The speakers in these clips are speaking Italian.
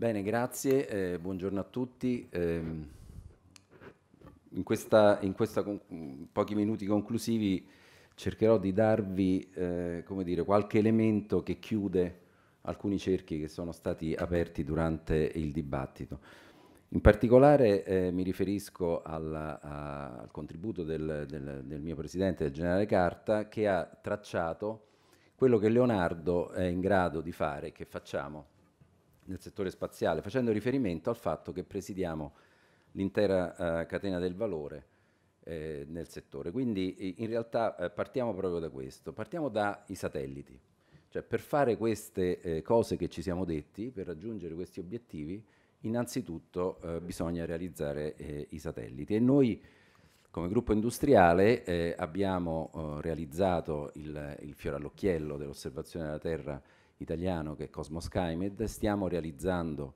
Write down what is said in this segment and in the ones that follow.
Bene, grazie, eh, buongiorno a tutti. Eh, in questi pochi minuti conclusivi cercherò di darvi eh, dire, qualche elemento che chiude alcuni cerchi che sono stati aperti durante il dibattito. In particolare eh, mi riferisco alla, a, al contributo del, del, del mio presidente, del generale Carta, che ha tracciato quello che Leonardo è in grado di fare, e che facciamo nel settore spaziale, facendo riferimento al fatto che presidiamo l'intera eh, catena del valore eh, nel settore. Quindi in realtà eh, partiamo proprio da questo, partiamo dai satelliti. Cioè, per fare queste eh, cose che ci siamo detti, per raggiungere questi obiettivi, innanzitutto eh, bisogna realizzare eh, i satelliti. E noi come gruppo industriale abbiamo realizzato il, il fiore all'occhiello dell'osservazione della Terra italiano che è Cosmos Skymed, stiamo realizzando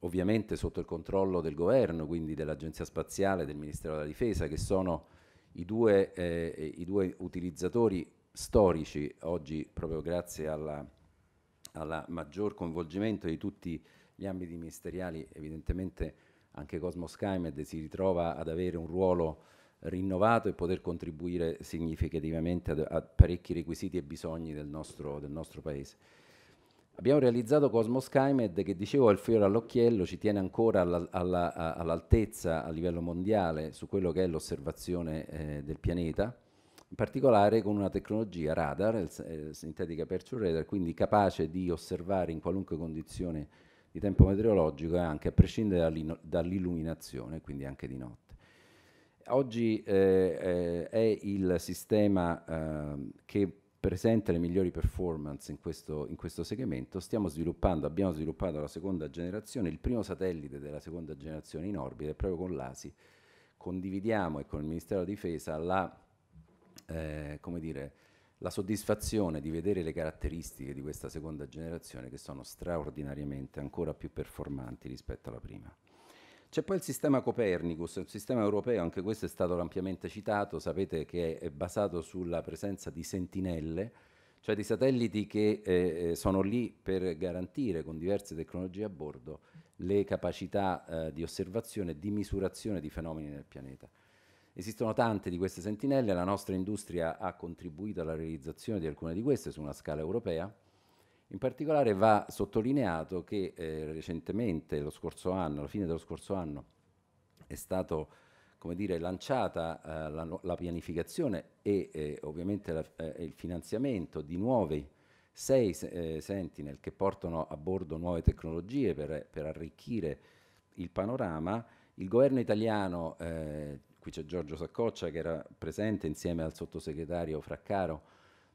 ovviamente sotto il controllo del governo, quindi dell'Agenzia Spaziale, del Ministero della Difesa, che sono i due, eh, i due utilizzatori storici oggi proprio grazie al maggior coinvolgimento di tutti gli ambiti ministeriali, evidentemente anche Cosmos Skymed si ritrova ad avere un ruolo rinnovato e poter contribuire significativamente a, a parecchi requisiti e bisogni del nostro, del nostro paese. Abbiamo realizzato Cosmos Skymed che dicevo è il fiore all'occhiello, ci tiene ancora all'altezza alla, all a livello mondiale su quello che è l'osservazione eh, del pianeta, in particolare con una tecnologia radar, il, il eh, Synthetic Aperture Radar, quindi capace di osservare in qualunque condizione di tempo meteorologico e anche a prescindere dall'illuminazione, quindi anche di notte. Oggi eh, eh, è il sistema eh, che presenta le migliori performance in questo, in questo segmento. Sviluppando, abbiamo sviluppato la seconda generazione, il primo satellite della seconda generazione in orbita è proprio con l'ASI. Condividiamo e con il Ministero della Difesa la, eh, dire, la soddisfazione di vedere le caratteristiche di questa seconda generazione che sono straordinariamente ancora più performanti rispetto alla prima. C'è poi il sistema Copernicus, un sistema europeo, anche questo è stato ampiamente citato, sapete che è basato sulla presenza di sentinelle, cioè di satelliti che eh, eh, sono lì per garantire con diverse tecnologie a bordo le capacità eh, di osservazione e di misurazione di fenomeni nel pianeta. Esistono tante di queste sentinelle, la nostra industria ha contribuito alla realizzazione di alcune di queste su una scala europea in particolare va sottolineato che eh, recentemente, lo scorso anno, alla fine dello scorso anno, è stata lanciata eh, la, la, pianificazione e eh, ovviamente la, eh, il finanziamento di nuovi sei eh, Sentinel che portano a bordo nuove tecnologie per, per arricchire il panorama. Il governo italiano, eh, qui c'è Giorgio Saccoccia che era presente insieme al sottosegretario Fraccaro,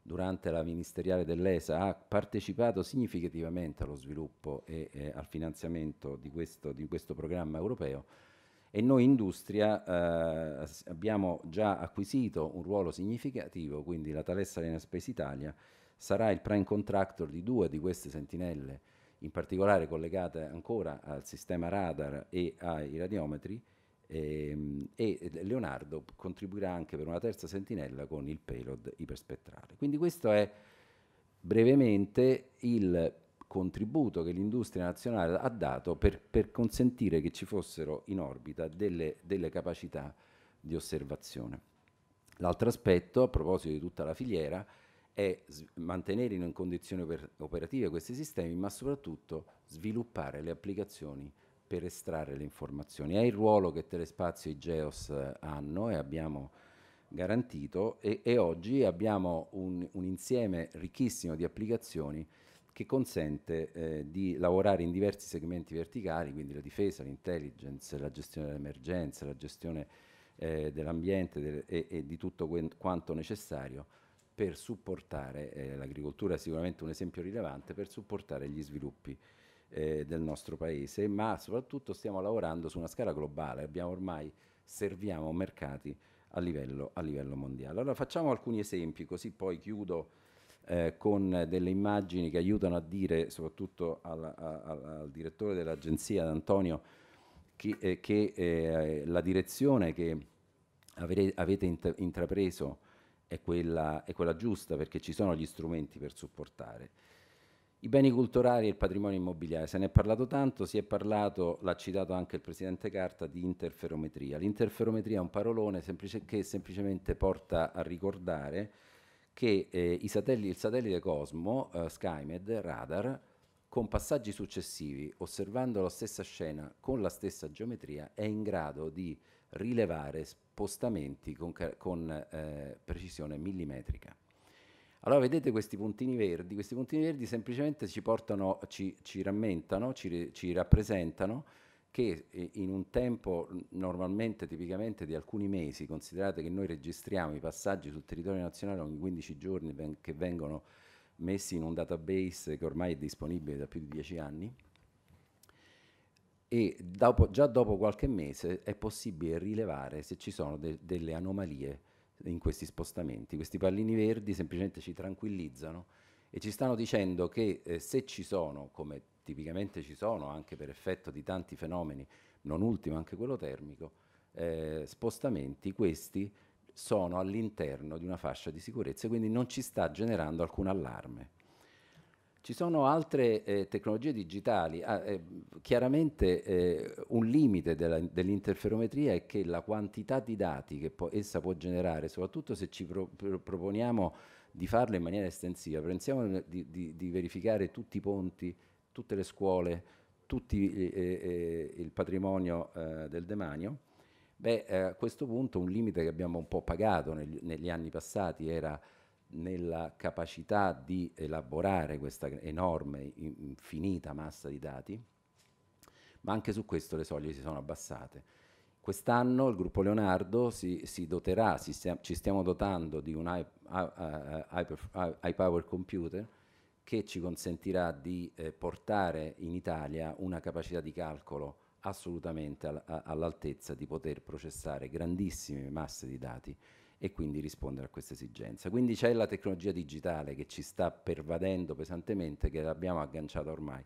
durante la ministeriale dell'ESA ha partecipato significativamente allo sviluppo e eh, al finanziamento di questo, di questo, programma europeo e noi industria eh, abbiamo già acquisito un ruolo significativo, quindi la Thales Arena Space Italia sarà il prime contractor di due di queste sentinelle, in particolare collegate ancora al sistema radar e ai radiometri, Ehm, e, e Leonardo contribuirà anche per una terza sentinella con il payload iperspettrale. Quindi questo è brevemente il contributo che l'industria nazionale ha dato per, per, consentire che ci fossero in orbita delle, delle capacità di osservazione. L'altro aspetto, a proposito di tutta la filiera, è mantenere in condizioni operative questi sistemi, ma soprattutto sviluppare le applicazioni per estrarre le informazioni. È il ruolo che Telespazio e Geos eh, hanno e abbiamo garantito e, e oggi abbiamo un, un, insieme ricchissimo di applicazioni che consente eh, di lavorare in diversi segmenti verticali, quindi la difesa, l'intelligence, la gestione delle emergenze, la gestione eh, dell'ambiente del, e, e, di tutto quanto necessario per supportare, eh, l'agricoltura è sicuramente un esempio rilevante, per supportare gli sviluppi eh, del nostro paese, ma soprattutto stiamo lavorando su una scala globale, abbiamo ormai serviamo mercati a livello, a livello mondiale. Allora facciamo alcuni esempi, così poi chiudo eh, con delle immagini che aiutano a dire, soprattutto al, al, al direttore dell'agenzia, ad Antonio, che, eh, che eh, la direzione che avere, avete intrapreso è quella, è quella giusta perché ci sono gli strumenti per supportare. I beni culturali e il patrimonio immobiliare, se ne è parlato tanto, si è parlato, l'ha citato anche il Presidente Carta, di interferometria. L'interferometria è un parolone semplice, che semplicemente porta a ricordare che eh, satelli, il satellite Cosmo, eh, SkyMed, radar, con passaggi successivi, osservando la stessa scena con la stessa geometria, è in grado di rilevare spostamenti con, con eh, precisione millimetrica. Allora vedete questi puntini verdi, questi puntini verdi semplicemente ci, portano, ci, ci rammentano, ci, ci, rappresentano che eh, in un tempo normalmente, tipicamente di alcuni mesi, considerate che noi registriamo i passaggi sul territorio nazionale ogni 15 giorni ven che vengono messi in un database che ormai è disponibile da più di 10 anni, e dopo, già dopo qualche mese è possibile rilevare se ci sono de delle anomalie in questi spostamenti. Questi pallini verdi semplicemente ci tranquillizzano e ci stanno dicendo che eh, se ci sono, come tipicamente ci sono anche per effetto di tanti fenomeni, non ultimo anche quello termico, eh, spostamenti, questi sono all'interno di una fascia di sicurezza, e quindi non ci sta generando alcun allarme. Ci sono altre eh, tecnologie digitali, ah, eh, chiaramente eh, un limite della, dell'interferometria è che la quantità di dati che po- essa può generare, soprattutto se ci pro- pro- proponiamo di farlo in maniera estensiva, pensiamo di, di, di verificare tutti i ponti, tutte le scuole, tutto eh, eh, il patrimonio eh, del demanio, beh a questo punto un limite che abbiamo un po' pagato negli, negli anni passati era nella capacità di elaborare questa enorme, infinita massa di dati, ma anche su questo le soglie si sono abbassate. Quest'anno il gruppo Leonardo si, si doterà, si stia, ci stiamo dotando di un high, power computer che ci consentirà di eh, portare in Italia una capacità di calcolo assolutamente all'altezza di poter processare grandissime masse di dati e quindi rispondere a questa esigenza. Quindi c'è la tecnologia digitale che ci sta pervadendo pesantemente, che l'abbiamo agganciata ormai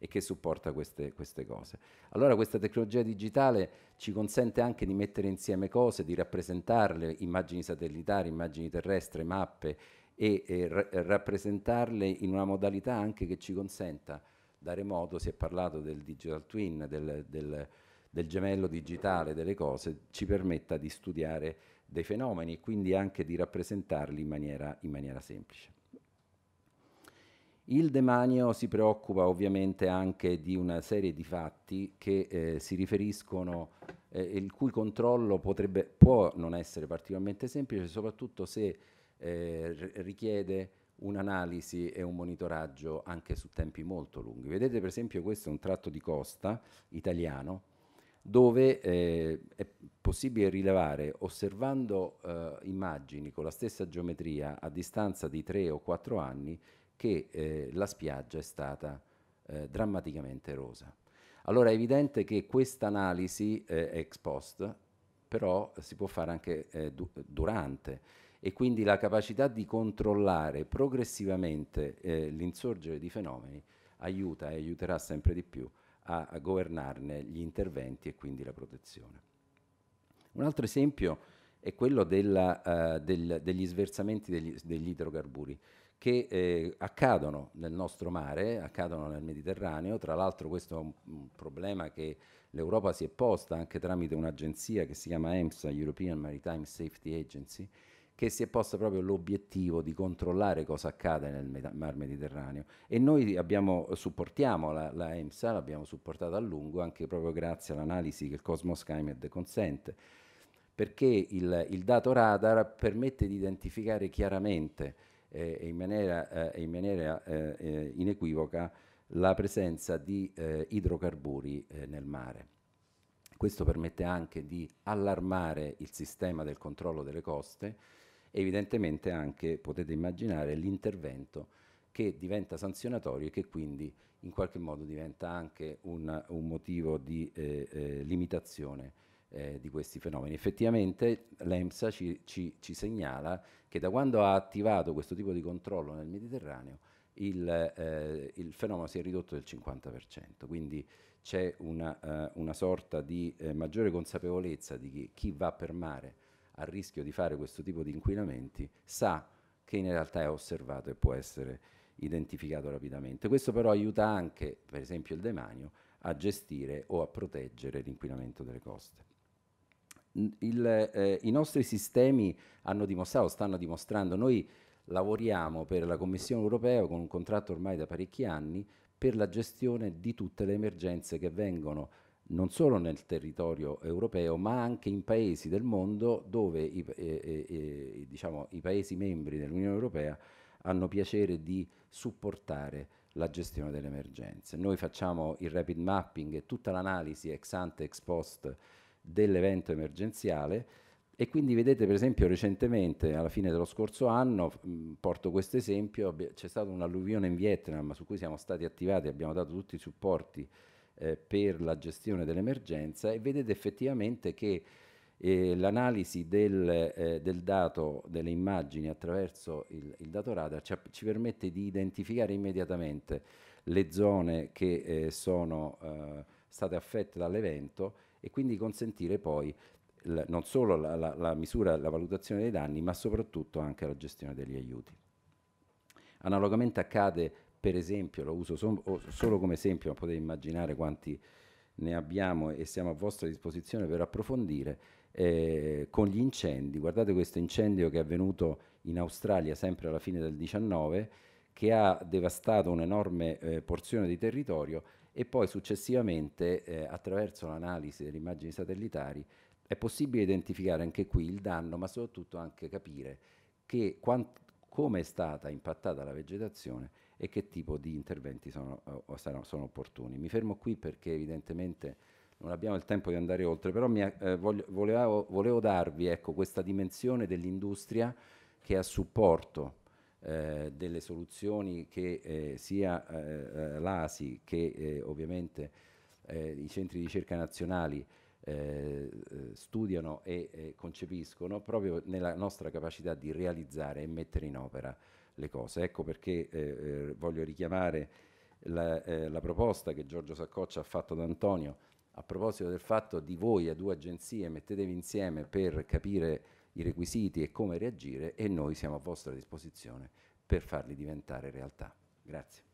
e che supporta queste, queste, cose. Allora questa tecnologia digitale ci consente anche di mettere insieme cose, di rappresentarle, immagini satellitari, immagini terrestri, mappe e, e ra- rappresentarle in una modalità anche che ci consenta da remoto, si è parlato del digital twin, del, del, del gemello digitale delle cose, ci permetta di studiare dei fenomeni e quindi anche di rappresentarli in maniera, in maniera semplice. Il demanio si preoccupa ovviamente anche di una serie di fatti che eh, si riferiscono, eh, il cui controllo potrebbe, può non essere particolarmente semplice, soprattutto se eh, richiede un'analisi e un monitoraggio anche su tempi molto lunghi. Vedete per esempio questo è un tratto di costa italiano dove eh, è possibile rilevare, osservando eh, immagini con la stessa geometria a distanza di 3 o 4 anni, che eh, la spiaggia è stata eh, drammaticamente erosa. Allora è evidente che questa analisi eh, è ex post, però si può fare anche eh, du- durante e quindi la capacità di controllare progressivamente l'insorgere di fenomeni aiuta e aiuterà sempre di più a, governarne gli interventi e quindi la protezione. Un altro esempio è quello della, uh, del, degli sversamenti degli, degli idrocarburi che eh, accadono nel nostro mare, accadono nel Mediterraneo, tra l'altro questo è un, un problema che l'Europa si è posta anche tramite un'agenzia che si chiama EMSA, European Maritime Safety Agency, che si è posto proprio l'obiettivo di controllare cosa accade nel Mar Mediterraneo e noi abbiamo, supportiamo la, la EMSA, l'abbiamo supportata a lungo anche proprio grazie all'analisi che il Cosmos Climate consente, perché il, il dato radar permette di identificare chiaramente eh, e in maniera, eh, in maniera eh, eh, inequivoca la presenza di eh, idrocarburi eh, nel mare. Questo permette anche di allarmare il sistema del controllo delle coste evidentemente anche, potete immaginare, l'intervento che diventa sanzionatorio e che quindi in qualche modo diventa anche un, un motivo di eh, eh, limitazione eh, di questi fenomeni. Effettivamente l'EMSA ci, ci, ci, segnala che da quando ha attivato questo tipo di controllo nel Mediterraneo il, eh, il fenomeno si è ridotto del 50%, quindi c'è una, eh, una, sorta di eh, maggiore consapevolezza di chi, chi va per mare a rischio di fare questo tipo di inquinamenti sa che in realtà è osservato e può essere identificato rapidamente. Questo però aiuta anche, per esempio il demanio, a gestire o a proteggere l'inquinamento delle coste. Il, eh, I nostri sistemi hanno dimostrato, stanno dimostrando, noi lavoriamo per la Commissione europea con un contratto ormai da parecchi anni per la gestione di tutte le emergenze che vengono non solo nel territorio europeo, ma anche in paesi del mondo dove i, eh, eh, eh, diciamo, i paesi membri dell'Unione Europea hanno piacere di supportare la gestione delle emergenze. Noi facciamo il rapid mapping e tutta l'analisi ex ante ex post dell'evento emergenziale e quindi vedete per esempio recentemente, alla fine dello scorso anno, porto questo esempio, c'è stata un'alluvione in Vietnam su cui siamo stati attivati, abbiamo dato tutti i supporti eh, per la gestione dell'emergenza e vedete effettivamente che eh, l'analisi del, eh, del, dato, delle immagini attraverso il, il dato radar ci, ci, permette di identificare immediatamente le zone che eh, sono eh, state affette dall'evento e quindi consentire poi l- non solo la, la, la misura, la valutazione dei danni, ma soprattutto anche la gestione degli aiuti. Analogamente accade per esempio, lo uso so- solo come esempio ma potete immaginare quanti ne abbiamo e siamo a vostra disposizione per approfondire, eh, con gli incendi. Guardate questo incendio che è avvenuto in Australia sempre alla fine del 19, che ha devastato un'enorme eh, porzione di territorio e poi successivamente eh, attraverso l'analisi delle immagini satellitari è possibile identificare anche qui il danno, ma soprattutto anche capire che quanti come è stata impattata la vegetazione e che tipo di interventi sono, sono, sono opportuni. Mi fermo qui perché evidentemente non abbiamo il tempo di andare oltre, però mi, eh, voglio, volevo, volevo, darvi ecco, questa dimensione dell'industria che è a supporto eh, delle soluzioni che eh, sia eh, eh, l'ASI che eh, ovviamente i centri di ricerca nazionali eh, eh, studiano e eh, concepiscono proprio nella nostra capacità di realizzare e mettere in opera le cose. Ecco perché eh, eh voglio richiamare la, eh, la, proposta che Giorgio Saccoccia ha fatto ad Antonio a proposito del fatto di voi a due agenzie mettetevi insieme per capire i requisiti e come reagire e noi siamo a vostra disposizione per farli diventare realtà. Grazie.